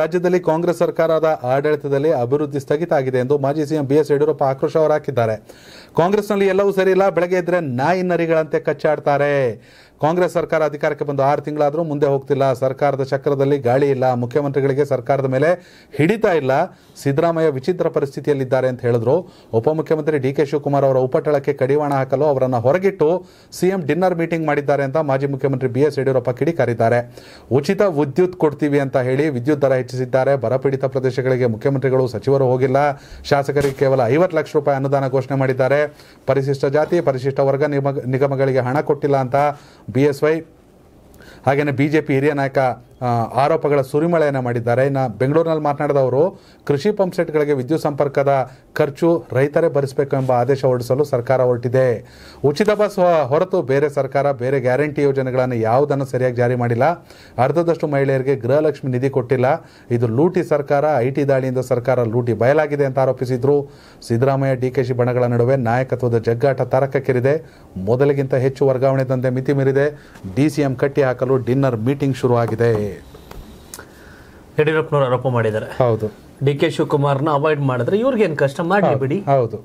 ರಾಜ್ಯದಲ್ಲಿ ಕಾಂಗ್ರೆಸ್ ಸರ್ಕಾರದ ಆಡಳಿತದಲ್ಲಿ ಅಭಿವೃದ್ಧಿ ಸ್ಥಗಿತ ಆಗಿದೆ ಎಂದು ಮಾಜಿ ಸಿಎಂ ಬಿಎಸ್ ಯಡಿಯೂರಪ್ಪ ಆಕ್ರೋಶ ಹೊರಹಾಕಿದ್ದಾರೆ ಕಾಂಗ್ರೆಸ್ನಲ್ಲಿ ಎಲ್ಲವೂ ಇಲ್ಲ ಬೆಳಗ್ಗೆ ಇದ್ರೆ ನಾಯಿ ನರಿಗಳಂತೆ ಕಚ್ಚಾಡ್ತಾರೆ ಕಾಂಗ್ರೆಸ್ ಸರ್ಕಾರ ಅಧಿಕಾರಕ್ಕೆ ಬಂದು ಆರು ತಿಂಗಳಾದರೂ ಮುಂದೆ ಹೋಗ್ತಿಲ್ಲ ಸರ್ಕಾರದ ಚಕ್ರದಲ್ಲಿ ಗಾಳಿ ಇಲ್ಲ ಮುಖ್ಯಮಂತ್ರಿಗಳಿಗೆ ಸರ್ಕಾರದ ಮೇಲೆ ಹಿಡಿತಾ ಇಲ್ಲ ಸಿದ್ದರಾಮಯ್ಯ ವಿಚಿತ್ರ ಪರಿಸ್ಥಿತಿಯಲ್ಲಿದ್ದಾರೆ ಅಂತ ಹೇಳಿದ್ರು ಉಪಮುಖ್ಯಮಂತ್ರಿ ಡಿ ಕೆ ಶಿವಕುಮಾರ್ ಅವರ ಉಪಟಳಕ್ಕೆ ಕಡಿವಾಣ ಹಾಕಲು ಅವರನ್ನು ಹೊರಗಿಟ್ಟು ಸಿಎಂ ಡಿನ್ನರ್ ಮೀಟಿಂಗ್ ಮಾಡಿದ್ದಾರೆ ಅಂತ ಮಾಜಿ ಮುಖ್ಯಮಂತ್ರಿ ಬಿ ಎಸ್ ಯಡಿಯೂರಪ್ಪ ಕಿಡಿಕಾರಿದ್ದಾರೆ ಉಚಿತ ವಿದ್ಯುತ್ ಕೊಡ್ತೀವಿ ಅಂತ ಹೇಳಿ ವಿದ್ಯುತ್ ದರ ಹೆಚ್ಚಿಸಿದ್ದಾರೆ ಬರಪೀಡಿತ ಪ್ರದೇಶಗಳಿಗೆ ಮುಖ್ಯಮಂತ್ರಿಗಳು ಸಚಿವರು ಹೋಗಿಲ್ಲ ಶಾಸಕರಿಗೆ ಕೇವಲ ಐವತ್ತು ಲಕ್ಷ ರೂಪಾಯಿ ಅನುದಾನ ಘೋಷಣೆ ಮಾಡಿದ್ದಾರೆ ಪರಿಶಿಷ್ಟ ಜಾತಿ ಪರಿಶಿಷ್ಟ ವರ್ಗ ನಿಗಮಗಳಿಗೆ ಹಣ ಕೊಟ್ಟಿಲ್ಲ ಅಂತ ಬಿ ಎಸ್ ವೈ ಹಾಗೆಯೇ ಬಿ ಜೆ ಪಿ ಹಿರಿಯ ನಾಯಕ ಆರೋಪಗಳ ಸುರಿಮಳೆಯನ್ನು ಮಾಡಿದ್ದಾರೆ ಇನ್ನು ಬೆಂಗಳೂರಿನಲ್ಲಿ ಮಾತನಾಡಿದವರು ಕೃಷಿ ಪಂಪ್ ವಿದ್ಯುತ್ ಸಂಪರ್ಕದ ಖರ್ಚು ರೈತರೇ ಭರಿಸಬೇಕು ಎಂಬ ಆದೇಶ ಹೊರಡಿಸಲು ಸರ್ಕಾರ ಹೊರಟಿದೆ ಉಚಿತ ಬಸ್ ಹೊರತು ಬೇರೆ ಸರ್ಕಾರ ಬೇರೆ ಗ್ಯಾರಂಟಿ ಯೋಜನೆಗಳನ್ನು ಯಾವುದನ್ನು ಸರಿಯಾಗಿ ಜಾರಿ ಮಾಡಿಲ್ಲ ಅರ್ಧದಷ್ಟು ಮಹಿಳೆಯರಿಗೆ ಗೃಹಲಕ್ಷ್ಮಿ ನಿಧಿ ಕೊಟ್ಟಿಲ್ಲ ಇದು ಲೂಟಿ ಸರ್ಕಾರ ಐ ದಾಳಿಯಿಂದ ಸರ್ಕಾರ ಲೂಟಿ ಬಯಲಾಗಿದೆ ಅಂತ ಆರೋಪಿಸಿದ್ರು ಸಿದ್ದರಾಮಯ್ಯ ಡಿ ಕೆ ಬಣಗಳ ನಡುವೆ ನಾಯಕತ್ವದ ಜಗ್ಗಾಟ ತರಕಕ್ಕೇರಿದೆ ಮೊದಲಿಗಿಂತ ಹೆಚ್ಚು ವರ್ಗಾವಣೆ ದಂಧೆ ಮಿತಿ ಮೀರಿದೆ ಡಿಸಿಎಂ ಸಿ ಹಾಕಲು ಡಿನ್ನರ್ ಮೀಟಿಂಗ್ ಶುರುವಾಗಿದೆ ಯಡಿಯೂರಪ್ಪನವರು ಆರೋಪ ಮಾಡಿದ್ದಾರೆ ಹೌದು ಡಿ ಕೆ ಶಿವಕುಮಾರ್ನ ಅವಾಯ್ಡ್ ಮಾಡಿದ್ರೆ ಏನ್ ಕಷ್ಟ ಮಾಡಿ ಬಿಡಿ ಹೌದು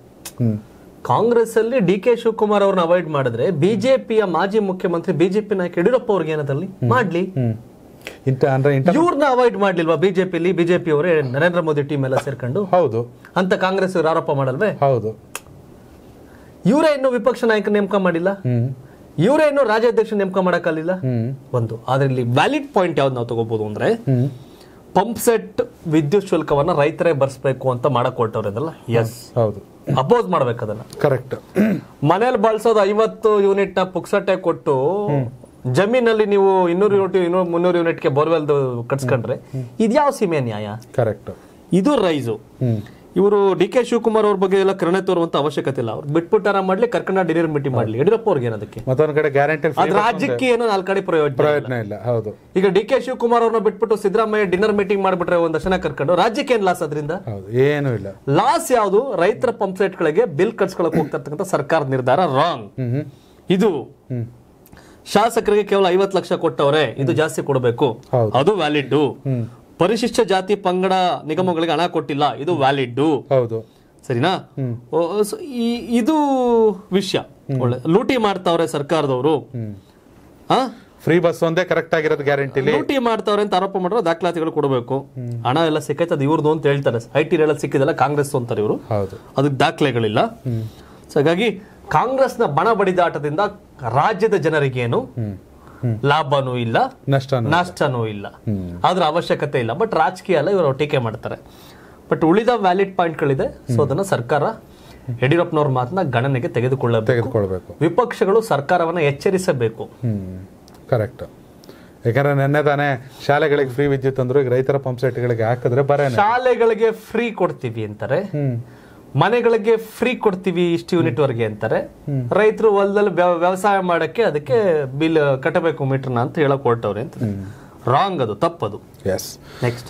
ಕಾಂಗ್ರೆಸ್ ಅಲ್ಲಿ ಡಿ ಕೆ ಶಿವಕುಮಾರ್ ಅವ್ರನ್ನ ಅವಾಯ್ಡ್ ಮಾಡಿದ್ರೆ ಬಿಜೆಪಿಯ ಮಾಜಿ ಮುಖ್ಯಮಂತ್ರಿ ಬಿಜೆಪಿ ನಾಯಕ ಯಡಿಯೂರಪ್ಪ ಅವ್ರಿಗೆ ಏನದಲ್ಲಿ ಮಾಡ್ಲಿ ಇವ್ರನ್ನ ಅವಾಯ್ಡ್ ಮಾಡ್ಲಿಲ್ವಾ ಬಿಜೆಪಿಲಿ ಬಿಜೆಪಿ ಅವರೇ ನರೇಂದ್ರ ಮೋದಿ ಟೀಮ್ ಎಲ್ಲ ಸೇರ್ಕೊಂಡು ಹೌದು ಅಂತ ಕಾಂಗ್ರೆಸ್ ಇವ್ರು ಆರೋಪ ಮಾಡಲ್ವೇ ಹೌದು ಇವರೇ ಇನ್ನು ವಿಪಕ್ಷ ನಾಯಕ ನೇಮಕ ಮಾಡಿಲ್ಲ ಇವರೇ ಇನ್ನು ರಾಜ್ಯಾಧ್ಯಕ್ಷ ನೇಮಕ ಮಾಡಕ್ಕಾಗಲಿಲ್ಲ ಒಂದು ಆದ್ರೆ ವ್ಯಾಲಿಡ್ ಪಾಯಿಂಟ್ ಯಾವ್ದು ನಾವು ತಗೋಬಹುದು ಅಂದ್ರೆ ಪಂಪ್ ಸೆಟ್ ವಿದ್ಯುತ್ ಶುಲ್ಕವನ್ನ ರೈತರೇ ಬರ್ಸ್ಬೇಕು ಅಂತ ಅದಲ್ಲ ಎಸ್ ಹೌದು ಅಪೋಸ್ ಮಾಡ್ಬೇಕು ಅದನ್ನ ಕರೆಕ್ಟ್ ಮನೇಲಿ ಬಳಸೋದು ಐವತ್ತು ಯೂನಿಟ್ ನ ಪುಕ್ಸಟ್ಟೆ ಕೊಟ್ಟು ಜಮೀನಲ್ಲಿ ನೀವು ಇನ್ನೂರು ಯೂನಿಟ್ ಮುನ್ನೂರು ಮುನ್ನೂರು ಯೂನಿಟ್ಗೆ ಬೋರ್ವೆಲ್ ಕಟ್ಸ್ಕೊಂಡ್ರೆ ಇದ್ಯಾವ ಸೀಮೆ ನ್ಯಾಯ ಕರೆಕ್ಟ್ ಇದು ರೈಸು ಇವರು ಡಿ ಕೆ ಶಿವಕುಮಾರ್ ಅವ್ರ ಬಗ್ಗೆ ಎಲ್ಲ ಕರುಣೆ ತೋರುವಂತ ಅವಶ್ಯಕತೆ ಇಲ್ಲ ಅವ್ರು ಆರಾಮ್ ಮಾಡ್ಲಿ ಕರ್ಕಂಡ ಡಿನೇರ್ ಮೀಟಿಂಗ್ ಮಾಡ್ಲಿ ಯಡಿಯೂರಪ್ಪ ಅವ್ರಿಗೆ ಏನದಕ್ಕೆ ಮತ್ತೊಂದ್ ಕಡೆ ಗ್ಯಾರಂಟಿ ರಾಜ್ಯಕ್ಕೆ ಏನೋ ನಾಲ್ಕು ಕಡೆ ಪ್ರಯೋಜನ ಇಲ್ಲ ಹೌದು ಈಗ ಡಿ ಕೆ ಶಿವಕುಮಾರ್ ಅವ್ರನ್ನ ಬಿಟ್ಬಿಟ್ಟು ಸಿದ್ದರಾಮಯ್ಯ ಡಿನ್ನರ್ ಮೀಟಿಂಗ್ ಮಾಡ್ಬಿಟ್ರೆ ಒಂದ್ ದರ್ಶನ ಕರ್ಕೊಂಡು ರಾಜ್ಯಕ್ಕೆ ಏನ್ ಲಾಸ್ ಅದರಿಂದ ಏನು ಇಲ್ಲ ಲಾಸ್ ಯಾವುದು ರೈತರ ಪಂಪ್ ಸೆಟ್ ಗಳಿಗೆ ಬಿಲ್ ಕಟ್ಸ್ಕೊಳಕ್ ಹೋಗ್ತಾ ಇರ್ತಕ್ಕಂಥ ಸರ್ಕಾರದ ನಿರ್ಧಾರ ರಾಂಗ್ ಇದು ಶಾಸಕರಿಗೆ ಕೇವಲ ಐವತ್ತು ಲಕ್ಷ ಕೊಟ್ಟವ್ರೆ ಇದು ಜಾಸ್ತಿ ಕೊಡಬೇಕು ಅದು ವ್ಯಾಲಿಡ್ ಪರಿಶಿಷ್ಟ ಜಾತಿ ಪಂಗಡ ನಿಗಮಗಳಿಗೆ ಹಣ ಕೊಟ್ಟಿಲ್ಲ ಇದು ವ್ಯಾಲಿಡ್ ಹೌದು ಸರಿನಾ ಇದು ವಿಷಯ ಒಳ್ಳೆ ಲೂಟಿ ಮಾಡ್ತಾವ್ರೆ ಸರ್ಕಾರದವರು ಹಾ ಫ್ರೀ ಬಸ್ ಒಂದೇ ಕರೆಕ್ಟ್ ಆಗಿರೋದು ಗ್ಯಾರಂಟಿ ಲೂಟಿ ಮಾಡ್ತಾವ್ರೆ ಅಂತ ಆರೋಪ ಮಾಡಿರೋ ದಾಖಲಾತಿಗಳು ಕೊಡಬೇಕು ಹಣ ಎಲ್ಲ ಸಿಕ್ಕೈತೆ ಅದು ಇವ್ರದ್ದು ಅಂತ ಹೇಳ್ತಾರೆ ಐ ಟಿ ಎಲ್ಲ ಸಿಕ್ಕಿದೆಲ್ಲ ಕಾಂಗ್ರೆಸ್ ಅಂತಾರೆ ಇವರು ಅದಕ್ಕೆ ದಾಖಲೆಗಳಿಲ್ಲ ಹಾಗಾಗಿ ಕಾಂಗ್ರೆಸ್ನ ಬಣ ಬಡಿದಾಟದಿಂದ ರಾಜ್ಯದ ಜನರಿಗೇನು ಲಾಭನೂ ಇಲ್ಲ ನಷ್ಟನೂ ಇಲ್ಲ ಅದ್ರ ಅವಶ್ಯಕತೆ ಇಲ್ಲ ಬಟ್ ರಾಜಕೀಯ ಅಲ್ಲ ಇವರು ಟೀಕೆ ಮಾಡ್ತಾರೆ ಬಟ್ ಉಳಿದ ವ್ಯಾಲಿಡ್ ಪಾಯಿಂಟ್ಗಳಿದೆ ಸೊ ಅದನ್ನ ಸರ್ಕಾರ ಯಡಿಯೂರಪ್ಪನವ್ರ ಮಾತನ್ನ ಗಣನೆಗೆ ತೆಗೆದುಕೊಳ್ಳಬೇಕು ವಿಪಕ್ಷಗಳು ಸರ್ಕಾರವನ್ನ ಎಚ್ಚರಿಸಬೇಕು ಕರೆಕ್ಟ್ ಯಾಕಂದ್ರೆ ನಿನ್ನೆ ತಾನೇ ಶಾಲೆಗಳಿಗೆ ಫ್ರೀ ವಿದ್ಯುತ್ ಅಂದ್ರೆ ರೈತರ ಪಂಪ್ ಸೆಟ್ಗಳಿಗೆ ಹಾಕಿದ್ರೆ ಬರ ಶಾಲೆಗಳಿಗೆ ಫ್ರೀ ಕೊಡ್ತೀವಿ ಅಂತಾರೆ ಮನೆಗಳಿಗೆ ಫ್ರೀ ಕೊಡ್ತೀವಿ ಇಷ್ಟು ಯೂನಿಟ್ ವರೆಗೆ ಅಂತಾರೆ ರೈತರು ಹೊಲದಲ್ಲಿ ವ್ಯವಸಾಯ ಮಾಡಕ್ಕೆ ಅದಕ್ಕೆ ಬಿಲ್ ಕಟ್ಟಬೇಕು ಮೀಟರ್ನ ಅಂತ ಹೇಳಕ್ ಹೊರಟವ್ರೆ ಅಂತ ರಾಂಗ್ ಅದು ತಪ್ಪದು ನೆಕ್ಸ್ಟ್